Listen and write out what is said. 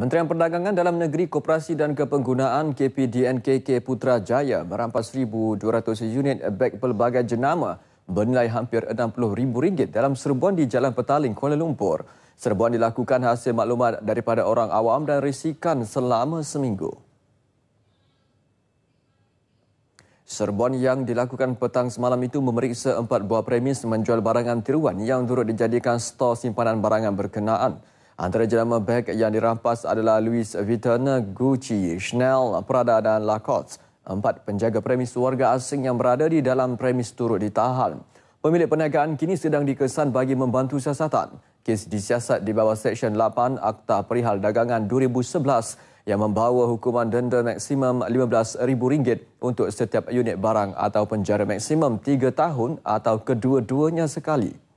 Kementerian Perdagangan Dalam Negeri Koperasi dan Kepenggunaan KPDNKK Putrajaya merampas 1,200 unit beg pelbagai jenama bernilai hampir RM60,000 dalam serbuan di Jalan Petaling, Kuala Lumpur. Serbuan dilakukan hasil maklumat daripada orang awam dan risikan selama seminggu. Serbuan yang dilakukan petang semalam itu memeriksa empat buah premis menjual barangan tiruan yang turut dijadikan stor simpanan barangan berkenaan. Antara jenama beg yang dirampas adalah Louis Vuitton, Gucci, Chanel, Prada dan Lacoste. Empat penjaga premis warga asing yang berada di dalam premis turut ditahan. Pemilik perniagaan kini sedang dikesan bagi membantu siasatan. Kes disiasat di bawah Seksyen 8 Akta Perihal Dagangan 2011 yang membawa hukuman denda maksimum RM15,000 untuk setiap unit barang atau penjara maksimum 3 tahun atau kedua-duanya sekali.